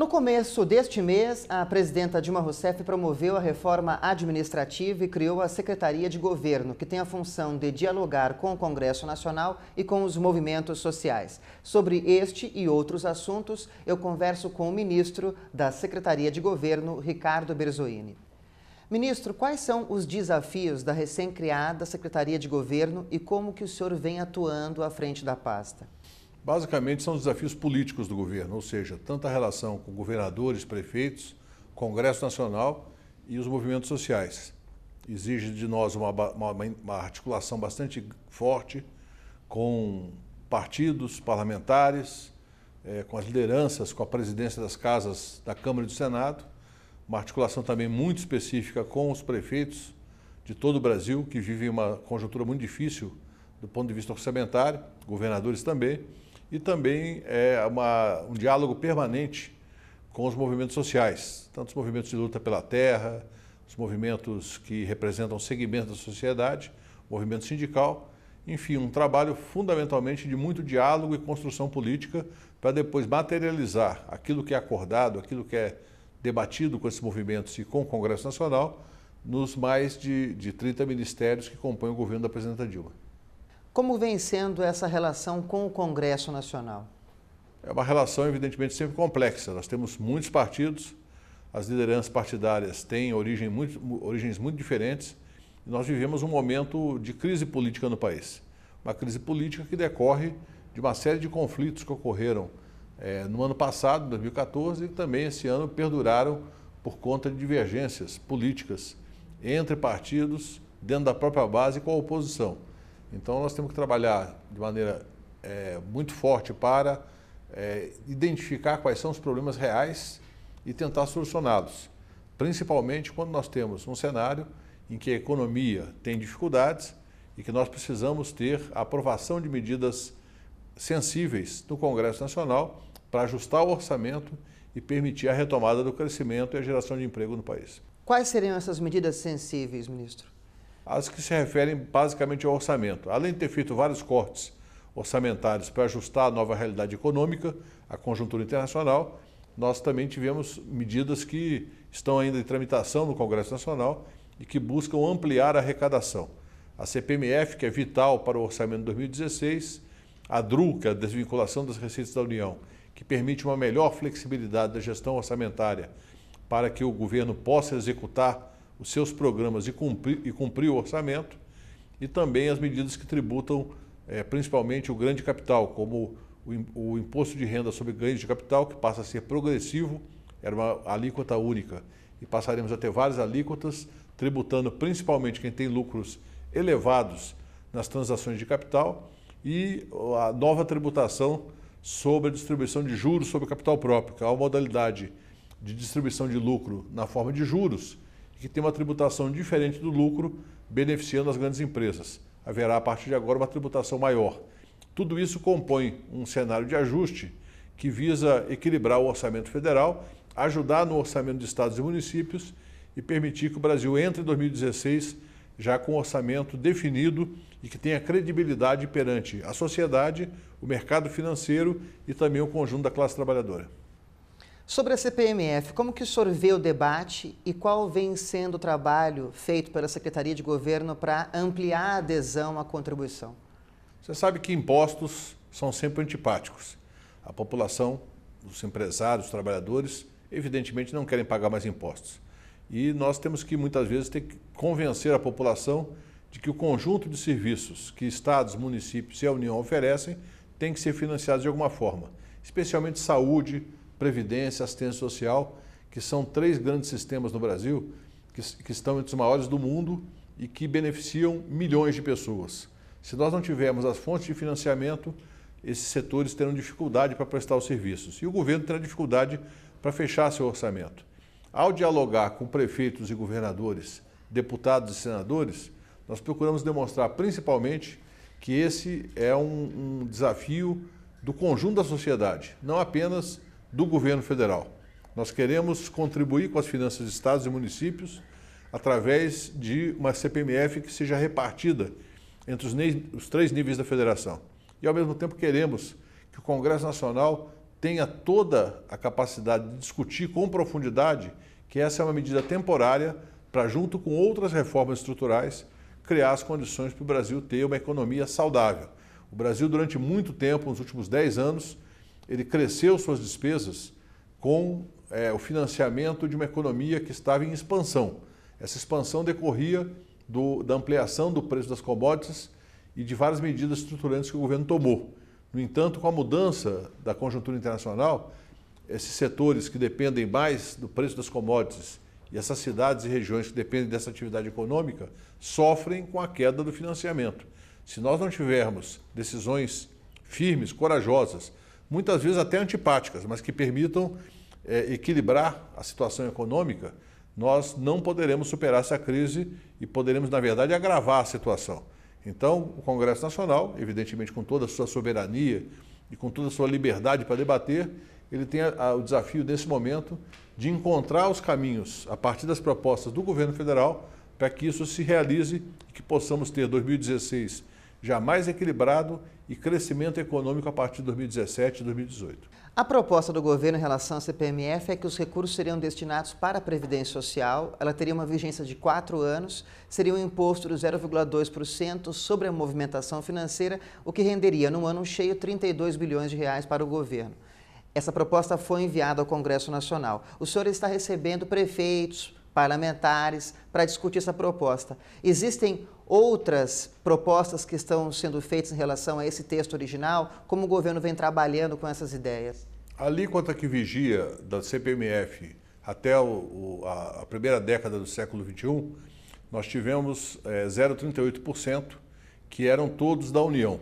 No começo deste mês, a presidenta Dilma Rousseff promoveu a reforma administrativa e criou a Secretaria de Governo, que tem a função de dialogar com o Congresso Nacional e com os movimentos sociais. Sobre este e outros assuntos, eu converso com o ministro da Secretaria de Governo, Ricardo Berzoini. Ministro, quais são os desafios da recém-criada Secretaria de Governo e como que o senhor vem atuando à frente da pasta? Basicamente, são desafios políticos do governo, ou seja, tanta relação com governadores, prefeitos, Congresso Nacional e os movimentos sociais. Exige de nós uma, uma, uma articulação bastante forte com partidos parlamentares, é, com as lideranças, com a presidência das casas da Câmara e do Senado, uma articulação também muito específica com os prefeitos de todo o Brasil, que vivem uma conjuntura muito difícil do ponto de vista orçamentário, governadores também e também é, uma, um diálogo permanente com os movimentos sociais, tanto os movimentos de luta pela terra, os movimentos que representam segmentos da sociedade, movimento sindical, enfim, um trabalho fundamentalmente de muito diálogo e construção política para depois materializar aquilo que é acordado, aquilo que é debatido com esses movimentos e com o Congresso Nacional nos mais de, de 30 ministérios que compõem o governo da presidenta Dilma. Como vem sendo essa relação com o Congresso Nacional? É uma relação, evidentemente, sempre complexa. Nós temos muitos partidos, as lideranças partidárias têm origem muito, origens muito diferentes. E nós vivemos um momento de crise política no país. Uma crise política que decorre de uma série de conflitos que ocorreram é, no ano passado, 2014, e também esse ano perduraram por conta de divergências políticas entre partidos, dentro da própria base e com a oposição. Então, nós temos que trabalhar de maneira é, muito forte para é, identificar quais são os problemas reais e tentar solucioná-los, principalmente quando nós temos um cenário em que a economia tem dificuldades e que nós precisamos ter a aprovação de medidas sensíveis no Congresso Nacional para ajustar o orçamento e permitir a retomada do crescimento e a geração de emprego no país. Quais seriam essas medidas sensíveis, ministro? as que se referem basicamente ao orçamento. Além de ter feito vários cortes orçamentários para ajustar a nova realidade econômica, a conjuntura internacional, nós também tivemos medidas que estão ainda em tramitação no Congresso Nacional e que buscam ampliar a arrecadação. A CPMF, que é vital para o orçamento de 2016, a DRU, que é a desvinculação das receitas da União, que permite uma melhor flexibilidade da gestão orçamentária para que o governo possa executar os seus programas e cumprir, e cumprir o orçamento, e também as medidas que tributam é, principalmente o grande capital, como o, o imposto de renda sobre ganhos de capital, que passa a ser progressivo, era uma alíquota única, e passaremos a ter várias alíquotas, tributando principalmente quem tem lucros elevados nas transações de capital e a nova tributação sobre a distribuição de juros sobre capital próprio, que é uma modalidade de distribuição de lucro na forma de juros, que tem uma tributação diferente do lucro, beneficiando as grandes empresas. Haverá, a partir de agora, uma tributação maior. Tudo isso compõe um cenário de ajuste que visa equilibrar o orçamento federal, ajudar no orçamento de estados e municípios e permitir que o Brasil entre em 2016 já com orçamento definido e que tenha credibilidade perante a sociedade, o mercado financeiro e também o conjunto da classe trabalhadora. Sobre a CPMF, como que o senhor vê o debate e qual vem sendo o trabalho feito pela Secretaria de Governo para ampliar a adesão à contribuição? Você sabe que impostos são sempre antipáticos. A população, os empresários, os trabalhadores, evidentemente não querem pagar mais impostos. E nós temos que muitas vezes ter que convencer a população de que o conjunto de serviços que estados, municípios e a União oferecem tem que ser financiado de alguma forma, especialmente saúde, Previdência, Assistência Social, que são três grandes sistemas no Brasil, que, que estão entre os maiores do mundo e que beneficiam milhões de pessoas. Se nós não tivermos as fontes de financiamento, esses setores terão dificuldade para prestar os serviços e o governo terá dificuldade para fechar seu orçamento. Ao dialogar com prefeitos e governadores, deputados e senadores, nós procuramos demonstrar principalmente que esse é um, um desafio do conjunto da sociedade, não apenas do governo federal. Nós queremos contribuir com as finanças de estados e municípios através de uma CPMF que seja repartida entre os, os três níveis da federação. E, ao mesmo tempo, queremos que o Congresso Nacional tenha toda a capacidade de discutir com profundidade que essa é uma medida temporária para, junto com outras reformas estruturais, criar as condições para o Brasil ter uma economia saudável. O Brasil, durante muito tempo, nos últimos 10 anos, ele cresceu suas despesas com é, o financiamento de uma economia que estava em expansão. Essa expansão decorria do, da ampliação do preço das commodities e de várias medidas estruturantes que o governo tomou. No entanto, com a mudança da conjuntura internacional, esses setores que dependem mais do preço das commodities e essas cidades e regiões que dependem dessa atividade econômica sofrem com a queda do financiamento. Se nós não tivermos decisões firmes, corajosas, muitas vezes até antipáticas, mas que permitam é, equilibrar a situação econômica, nós não poderemos superar essa crise e poderemos, na verdade, agravar a situação. Então, o Congresso Nacional, evidentemente com toda a sua soberania e com toda a sua liberdade para debater, ele tem a, a, o desafio, nesse momento, de encontrar os caminhos a partir das propostas do governo federal para que isso se realize e que possamos ter 2016 já mais equilibrado e crescimento econômico a partir de 2017 e 2018. A proposta do governo em relação à CPMF é que os recursos seriam destinados para a Previdência Social, ela teria uma vigência de quatro anos, seria um imposto de 0,2% sobre a movimentação financeira, o que renderia, no ano cheio, 32 bilhões de reais para o governo. Essa proposta foi enviada ao Congresso Nacional. O senhor está recebendo prefeitos, parlamentares para discutir essa proposta. Existem outras propostas que estão sendo feitas em relação a esse texto original? Como o governo vem trabalhando com essas ideias? Ali quanto a que vigia da CPMF até o, a, primeira década do século XXI, nós tivemos é, eh, 0,38% que eram todos da União.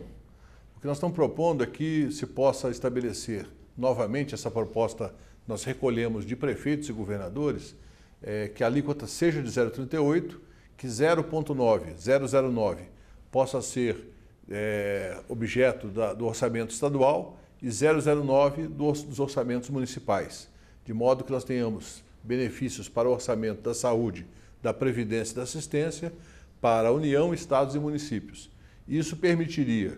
O que nós estamos propondo é que se possa estabelecer novamente essa proposta, nós recolhemos de prefeitos e governadores, é, que a alíquota seja de 0,38, que 0,9, 0,09 possa ser é, objeto da, do orçamento estadual e 0,09 dos, dos orçamentos municipais, de modo que nós tenhamos benefícios para o orçamento da saúde, da previdência e da assistência para a União, estados e municípios. Isso permitiria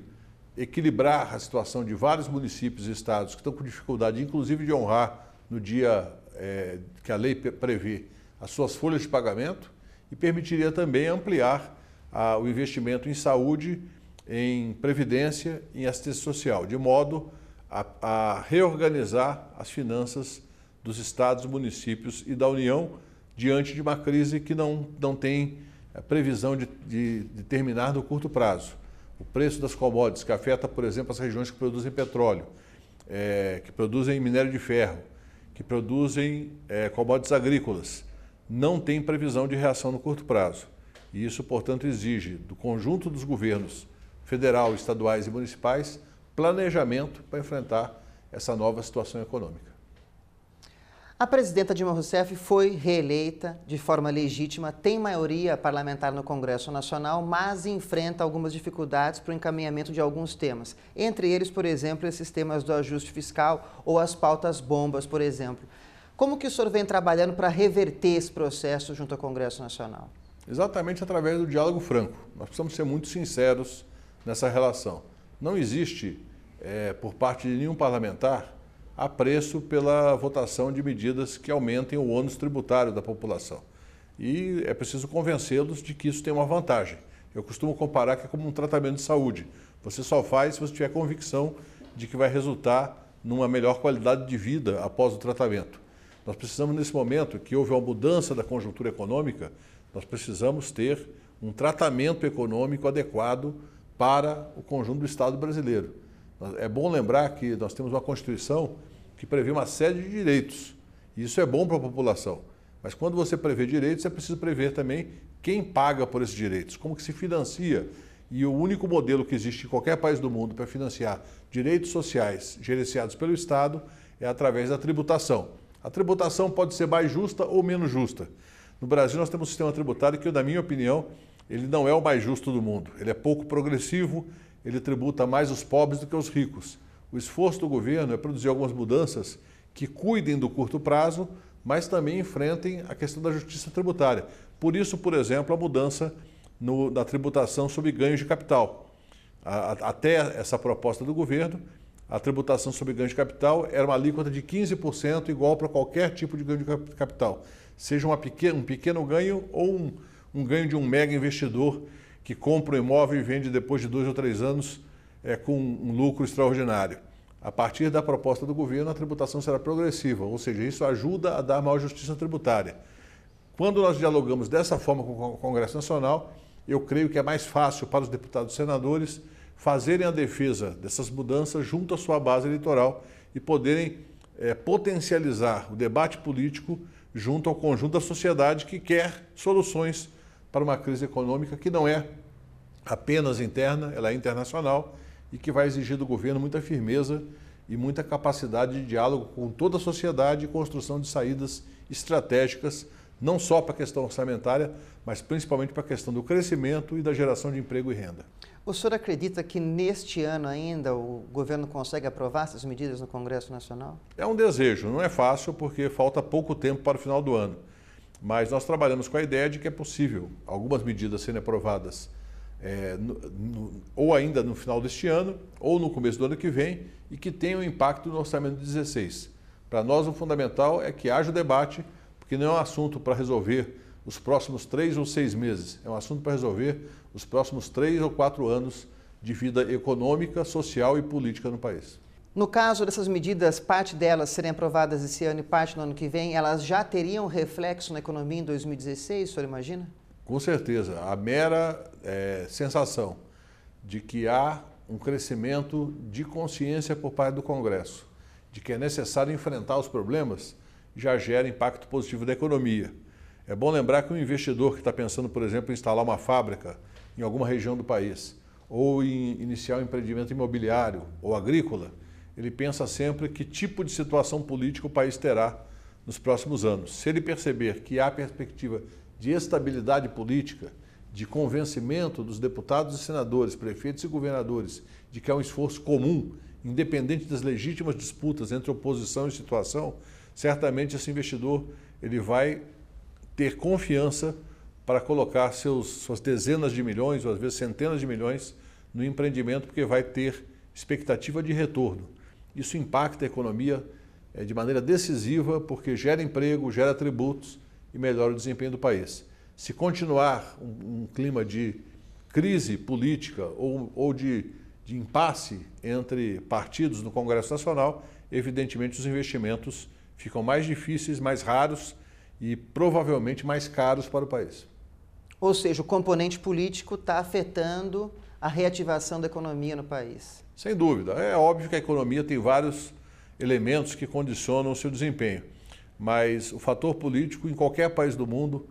equilibrar a situação de vários municípios e estados que estão com dificuldade, inclusive de honrar no dia é, que a lei prevê as suas folhas de pagamento e permitiria também ampliar a, o investimento em saúde, em previdência, em assistência social, de modo a, a reorganizar as finanças dos estados, municípios e da União diante de uma crise que não, não tem é, previsão de, de, de terminar no curto prazo. O preço das commodities, que afeta, por exemplo, as regiões que produzem petróleo, é, que produzem minério de ferro, que produzem é, commodities agrícolas, não tem previsão de reação no curto prazo. E isso, portanto, exige do conjunto dos governos federal, estaduais e municipais planejamento para enfrentar essa nova situação econômica. A presidenta Dilma Rousseff foi reeleita de forma legítima, tem maioria parlamentar no Congresso Nacional, mas enfrenta algumas dificuldades para o encaminhamento de alguns temas. Entre eles, por exemplo, esses temas do ajuste fiscal ou as pautas bombas, por exemplo. Como que o senhor vem trabalhando para reverter esse processo junto ao Congresso Nacional? Exatamente através do diálogo franco. Nós precisamos ser muito sinceros nessa relação. Não existe, é, por parte de nenhum parlamentar, apreço pela votação de medidas que aumentem o ônus tributário da população. E é preciso convencê-los de que isso tem uma vantagem. Eu costumo comparar que é como um tratamento de saúde. Você só faz se você tiver convicção de que vai resultar numa melhor qualidade de vida após o tratamento. Nós precisamos, nesse momento que houve uma mudança da conjuntura econômica, nós precisamos ter um tratamento econômico adequado para o conjunto do Estado brasileiro. É bom lembrar que nós temos uma Constituição que prevê uma série de direitos. E isso é bom para a população. Mas quando você prevê direitos, é preciso prever também quem paga por esses direitos, como que se financia. E o único modelo que existe em qualquer país do mundo para financiar direitos sociais gerenciados pelo Estado é através da tributação. A tributação pode ser mais justa ou menos justa. No Brasil, nós temos um sistema tributário que, na minha opinião, ele não é o mais justo do mundo. Ele é pouco progressivo, ele tributa mais os pobres do que os ricos. O esforço do governo é produzir algumas mudanças que cuidem do curto prazo, mas também enfrentem a questão da justiça tributária. Por isso, por exemplo, a mudança no, da tributação sobre ganhos de capital. A, a, até essa proposta do governo, a tributação sobre ganho de capital era uma alíquota de 15% igual para qualquer tipo de ganho de capital, seja um pequeno ganho ou um, um ganho de um mega investidor que compra um imóvel e vende depois de dois ou três anos é, com um lucro extraordinário. A partir da proposta do governo, a tributação será progressiva, ou seja, isso ajuda a dar maior justiça tributária. Quando nós dialogamos dessa forma com o Congresso Nacional, eu creio que é mais fácil para os deputados e senadores fazerem a defesa dessas mudanças junto à sua base eleitoral e poderem é, potencializar o debate político junto ao conjunto da sociedade que quer soluções para uma crise econômica que não é apenas interna, ela é internacional e que vai exigir do governo muita firmeza e muita capacidade de diálogo com toda a sociedade e construção de saídas estratégicas, não só para a questão orçamentária, mas principalmente para a questão do crescimento e da geração de emprego e renda. O senhor acredita que neste ano ainda o governo consegue aprovar essas medidas no Congresso Nacional? É um desejo, não é fácil porque falta pouco tempo para o final do ano. Mas nós trabalhamos com a ideia de que é possível algumas medidas sendo aprovadas é, no, no, ou ainda no final deste ano ou no começo do ano que vem e que tenham impacto no orçamento de 16. Para nós, o fundamental é que haja o debate, porque não é um assunto para resolver os próximos três ou seis meses, é um assunto para resolver os próximos três ou quatro anos de vida econômica, social e política no país. No caso dessas medidas, parte delas serem aprovadas esse ano e parte no ano que vem, elas já teriam reflexo na economia em 2016, o senhor imagina? Com certeza. A mera é, sensação de que há um crescimento de consciência por parte do Congresso, de que é necessário enfrentar os problemas, já gera impacto positivo da economia. É bom lembrar que um investidor que está pensando, por exemplo, em instalar uma fábrica em alguma região do país, ou em iniciar um empreendimento imobiliário ou agrícola, ele pensa sempre que tipo de situação política o país terá nos próximos anos. Se ele perceber que há perspectiva de estabilidade política, de convencimento dos deputados e senadores, prefeitos e governadores de que há um esforço comum, independente das legítimas disputas entre oposição e situação, certamente esse investidor ele vai ter confiança para colocar seus, suas dezenas de milhões, ou às vezes centenas de milhões, no empreendimento, porque vai ter expectativa de retorno. Isso impacta a economia eh, de maneira decisiva, porque gera emprego, gera tributos e melhora o desempenho do país. Se continuar um, um clima de crise política ou, ou de, de impasse entre partidos no Congresso Nacional, evidentemente os investimentos ficam mais difíceis, mais raros e provavelmente mais caros para o país. Ou seja, o componente político está afetando a reativação da economia no país? Sem dúvida. É óbvio que a economia tem vários elementos que condicionam o seu desempenho, mas o fator político em qualquer país do mundo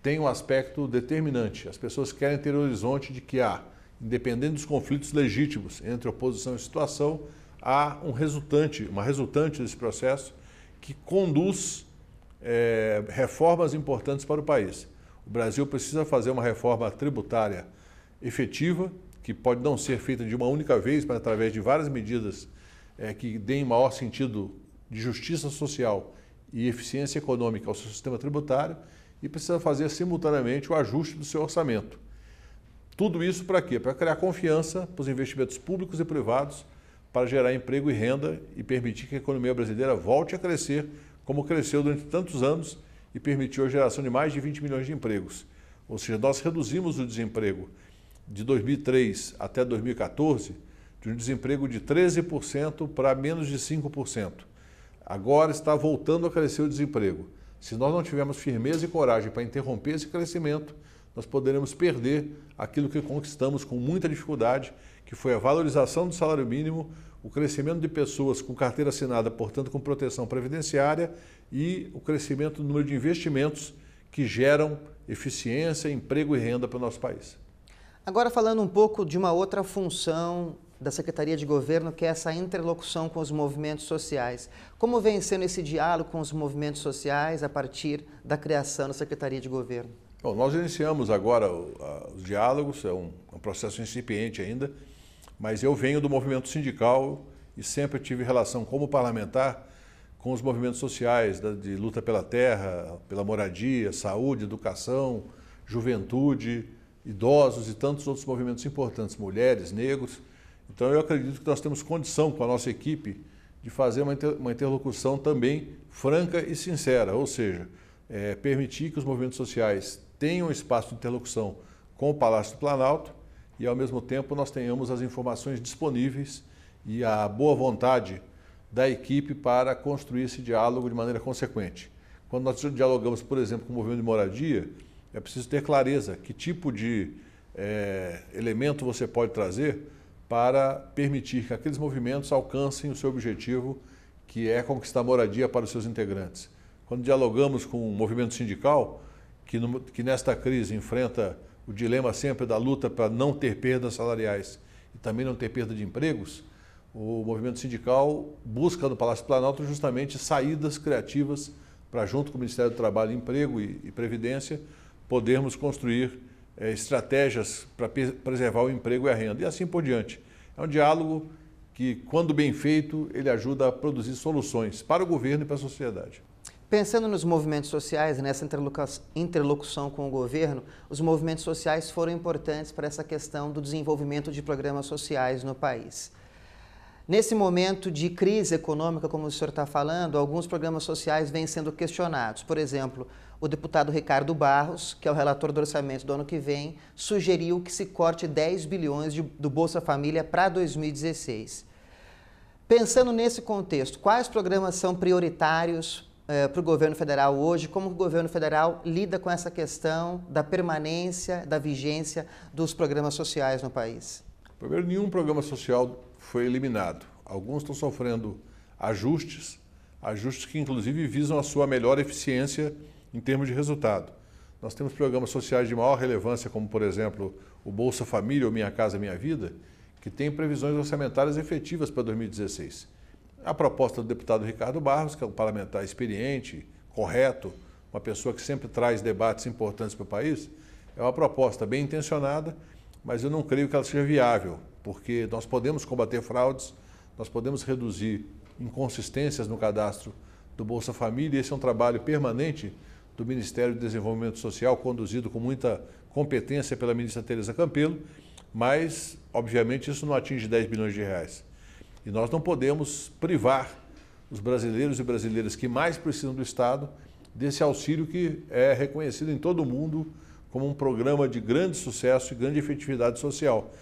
tem um aspecto determinante. As pessoas querem ter o horizonte de que há, independente dos conflitos legítimos entre oposição e situação, há um resultante, uma resultante desse processo que conduz é, reformas importantes para o país. O Brasil precisa fazer uma reforma tributária efetiva, que pode não ser feita de uma única vez, mas através de várias medidas é, que deem maior sentido de justiça social e eficiência econômica ao seu sistema tributário e precisa fazer simultaneamente o ajuste do seu orçamento. Tudo isso para quê? Para criar confiança para os investimentos públicos e privados para gerar emprego e renda e permitir que a economia brasileira volte a crescer como cresceu durante tantos anos e permitiu a geração de mais de 20 milhões de empregos. Ou seja, nós reduzimos o desemprego, de 2003 até 2014, de um desemprego de 13% para menos de 5%. Agora está voltando a crescer o desemprego. Se nós não tivermos firmeza e coragem para interromper esse crescimento, nós poderemos perder aquilo que conquistamos com muita dificuldade, que foi a valorização do salário mínimo, o crescimento de pessoas com carteira assinada, portanto com proteção previdenciária, e o crescimento do número de investimentos que geram eficiência, emprego e renda para o nosso país. Agora, falando um pouco de uma outra função da Secretaria de Governo, que é essa interlocução com os movimentos sociais. Como vem sendo esse diálogo com os movimentos sociais a partir da criação da Secretaria de Governo? Bom, nós iniciamos agora os diálogos, é um, é um processo incipiente ainda, mas eu venho do movimento sindical e sempre tive relação como parlamentar com os movimentos sociais, de luta pela terra, pela moradia, saúde, educação, juventude, idosos e tantos outros movimentos importantes, mulheres, negros. Então, eu acredito que nós temos condição com a nossa equipe de fazer uma, interlocução também franca e sincera, ou seja, é, permitir que os movimentos sociais tenham espaço de interlocução com o Palácio do Planalto e, ao mesmo tempo, nós tenhamos as informações disponíveis e a boa vontade da equipe para construir esse diálogo de maneira consequente. Quando nós dialogamos, por exemplo, com o movimento de moradia, é preciso ter clareza que tipo de é, elemento você pode trazer para permitir que aqueles movimentos alcancem o seu objetivo, que é conquistar moradia para os seus integrantes. Quando dialogamos com o movimento sindical, que, no, que nesta crise enfrenta o dilema sempre da luta para não ter perdas salariais e também não ter perda de empregos, o movimento sindical busca no Palácio Planalto justamente saídas criativas para, junto com o Ministério do Trabalho, Emprego e, e Previdência, podermos construir é, estratégias para preservar o emprego e a renda e assim por diante. É um diálogo que, quando bem feito, ele ajuda a produzir soluções para o governo e para a sociedade. Pensando nos movimentos sociais, nessa interlocução com o governo, os movimentos sociais foram importantes para essa questão do desenvolvimento de programas sociais no país. Nesse momento de crise econômica, como o senhor está falando, alguns programas sociais vêm sendo questionados. Por exemplo, o deputado Ricardo Barros, que é o relator do orçamento do ano que vem, sugeriu que se corte 10 bilhões de, do Bolsa Família para 2016. Pensando nesse contexto, quais programas são prioritários eh, para o governo federal hoje? Como o governo federal lida com essa questão da permanência, da vigência dos programas sociais no país? Primeiro, nenhum programa social foi eliminado. Alguns estão sofrendo ajustes, ajustes que inclusive visam a sua melhor eficiência em termos de resultado. Nós temos programas sociais de maior relevância, como, por exemplo, o Bolsa Família ou Minha Casa Minha Vida, que tem previsões orçamentárias efetivas para 2016. A proposta do deputado Ricardo Barros, que é um parlamentar experiente, correto, uma pessoa que sempre traz debates importantes para o país, é uma proposta bem intencionada, mas eu não creio que ela seja viável, porque nós podemos combater fraudes, nós podemos reduzir inconsistências no cadastro do Bolsa Família, e esse é um trabalho permanente do Ministério do Desenvolvimento Social, conduzido com muita competência pela ministra Tereza Campelo, mas, obviamente, isso não atinge 10 bilhões de reais. E nós não podemos privar os brasileiros e brasileiras que mais precisam do Estado desse auxílio que é reconhecido em todo o mundo como um programa de grande sucesso e grande efetividade social.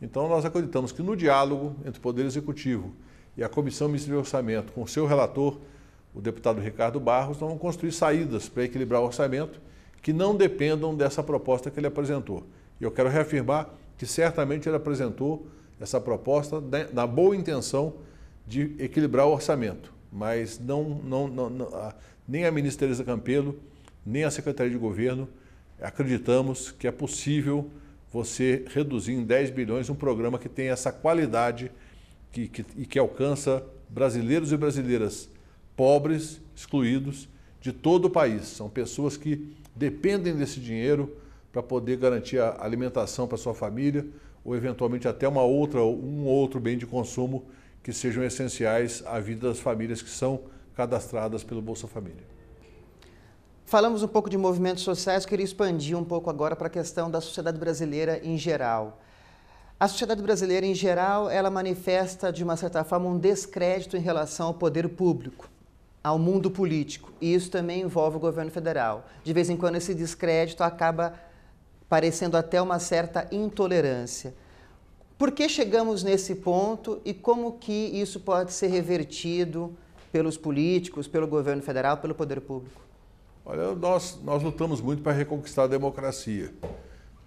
Então, nós acreditamos que no diálogo entre o Poder Executivo e a Comissão Ministra de Orçamento, com o seu relator, o deputado Ricardo Barros, vão construir saídas para equilibrar o orçamento que não dependam dessa proposta que ele apresentou. E eu quero reafirmar que certamente ele apresentou essa proposta né, na boa intenção de equilibrar o orçamento, mas não, não, não, não nem a ministra Teresa Campelo, nem a Secretaria de Governo acreditamos que é possível você reduzir em 10 bilhões um programa que tem essa qualidade que, que, e que alcança brasileiros e brasileiras pobres, excluídos de todo o país. São pessoas que dependem desse dinheiro para poder garantir a alimentação para sua família ou eventualmente até uma outra um outro bem de consumo que sejam essenciais à vida das famílias que são cadastradas pelo Bolsa Família. Falamos um pouco de movimentos sociais, queria expandir um pouco agora para a questão da sociedade brasileira em geral. A sociedade brasileira em geral, ela manifesta de uma certa forma um descrédito em relação ao poder público ao mundo político. E isso também envolve o governo federal. De vez em quando, esse descrédito acaba parecendo até uma certa intolerância. Por que chegamos nesse ponto e como que isso pode ser revertido pelos políticos, pelo governo federal, pelo poder público? Olha, nós, nós lutamos muito para reconquistar a democracia.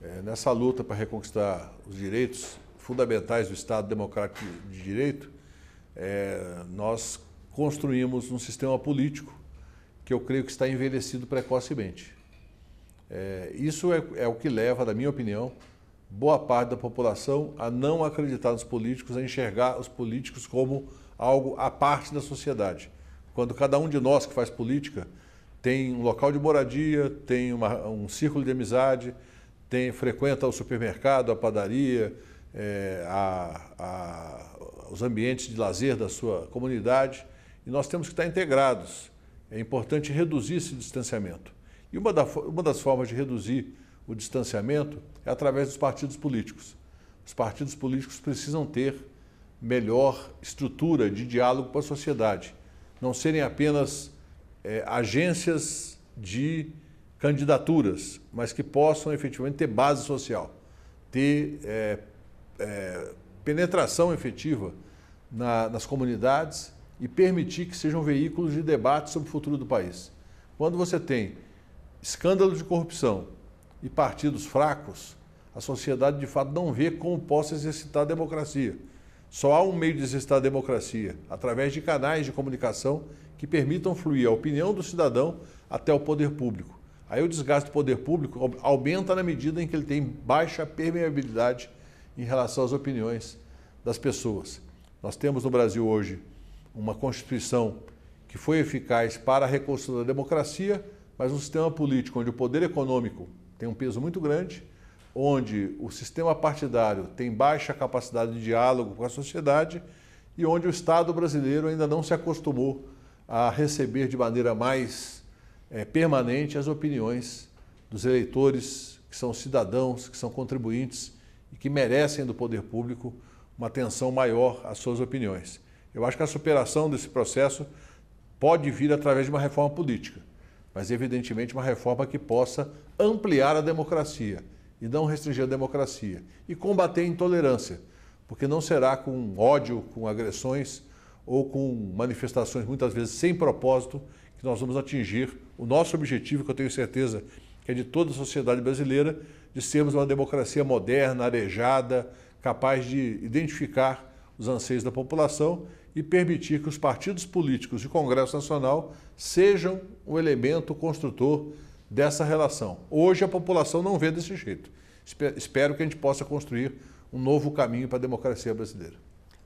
É, nessa luta para reconquistar os direitos fundamentais do Estado Democrático de Direito, é, nós construímos um sistema político que eu creio que está envelhecido precocemente. É, isso é, é o que leva, na minha opinião, boa parte da população a não acreditar nos políticos, a enxergar os políticos como algo à parte da sociedade. Quando cada um de nós que faz política tem um local de moradia, tem uma, um círculo de amizade, tem, frequenta o supermercado, a padaria, é, a, a, os ambientes de lazer da sua comunidade, e nós temos que estar integrados. É importante reduzir esse distanciamento. E uma, da, uma das formas de reduzir o distanciamento é através dos partidos políticos. Os partidos políticos precisam ter melhor estrutura de diálogo com a sociedade, não serem apenas é, agências de candidaturas, mas que possam efetivamente ter base social, ter é, é, penetração efetiva na, nas comunidades e permitir que sejam veículos de debate sobre o futuro do país. Quando você tem escândalo de corrupção e partidos fracos, a sociedade de fato não vê como possa exercitar a democracia. Só há um meio de exercitar a democracia, através de canais de comunicação que permitam fluir a opinião do cidadão até o poder público. Aí o desgaste do poder público aumenta na medida em que ele tem baixa permeabilidade em relação às opiniões das pessoas. Nós temos no Brasil hoje uma Constituição que foi eficaz para a reconstrução da democracia, mas um sistema político onde o poder econômico tem um peso muito grande, onde o sistema partidário tem baixa capacidade de diálogo com a sociedade e onde o Estado brasileiro ainda não se acostumou a receber de maneira mais é, permanente as opiniões dos eleitores, que são cidadãos, que são contribuintes e que merecem do poder público uma atenção maior às suas opiniões. Eu acho que a superação desse processo pode vir através de uma reforma política, mas evidentemente uma reforma que possa ampliar a democracia e não restringir a democracia e combater a intolerância, porque não será com ódio, com agressões ou com manifestações muitas vezes sem propósito que nós vamos atingir o nosso objetivo, que eu tenho certeza que é de toda a sociedade brasileira, de sermos uma democracia moderna, arejada, capaz de identificar os anseios da população e permitir que os partidos políticos de Congresso Nacional sejam o elemento construtor dessa relação. Hoje a população não vê desse jeito. Espero que a gente possa construir um novo caminho para a democracia brasileira.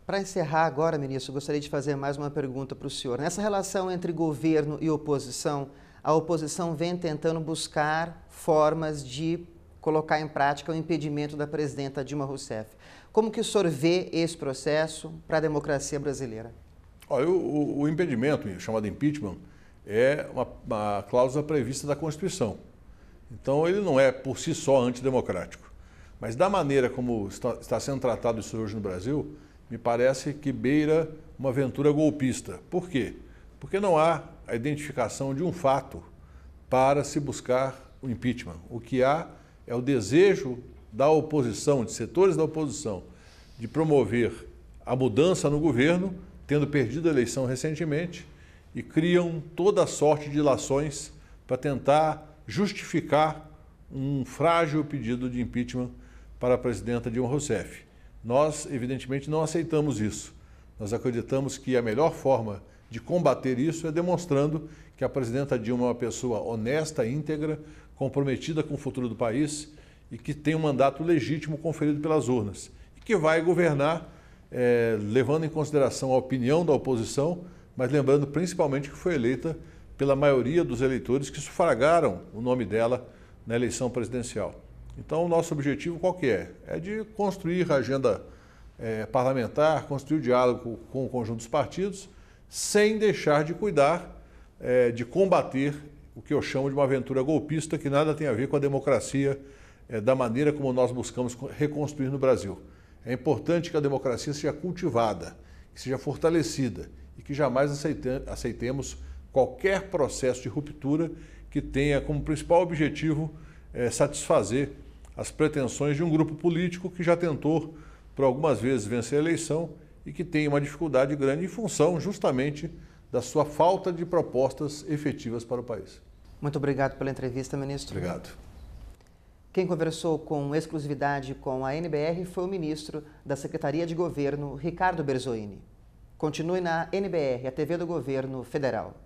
Para encerrar agora, ministro, gostaria de fazer mais uma pergunta para o senhor. Nessa relação entre governo e oposição, a oposição vem tentando buscar formas de colocar em prática o impedimento da presidenta Dilma Rousseff. Como que o senhor vê esse processo para a democracia brasileira? Olha, o, o impedimento, chamado impeachment, é uma, uma cláusula prevista da Constituição. Então, ele não é por si só antidemocrático. Mas da maneira como está, está sendo tratado isso hoje no Brasil, me parece que beira uma aventura golpista. Por quê? Porque não há a identificação de um fato para se buscar o impeachment. O que há é o desejo da oposição, de setores da oposição, de promover a mudança no governo, tendo perdido a eleição recentemente, e criam toda sorte de ilações para tentar justificar um frágil pedido de impeachment para a presidenta Dilma Rousseff. Nós, evidentemente, não aceitamos isso. Nós acreditamos que a melhor forma de combater isso é demonstrando que a presidenta Dilma é uma pessoa honesta, íntegra, comprometida com o futuro do país e que tem um mandato legítimo conferido pelas urnas e que vai governar é, levando em consideração a opinião da oposição, mas lembrando principalmente que foi eleita pela maioria dos eleitores que sufragaram o nome dela na eleição presidencial. Então, o nosso objetivo qual que é? É de construir a agenda é, parlamentar, construir o diálogo com o conjunto dos partidos, sem deixar de cuidar, é, de combater o que eu chamo de uma aventura golpista que nada tem a ver com a democracia é, da maneira como nós buscamos reconstruir no Brasil. É importante que a democracia seja cultivada, que seja fortalecida e que jamais aceitemos qualquer processo de ruptura que tenha como principal objetivo é, satisfazer as pretensões de um grupo político que já tentou, por algumas vezes, vencer a eleição e que tem uma dificuldade grande em função justamente da sua falta de propostas efetivas para o país. Muito obrigado pela entrevista, ministro. Obrigado. Quem conversou com exclusividade com a NBR foi o ministro da Secretaria de Governo, Ricardo Berzoini. Continue na NBR, a TV do Governo Federal.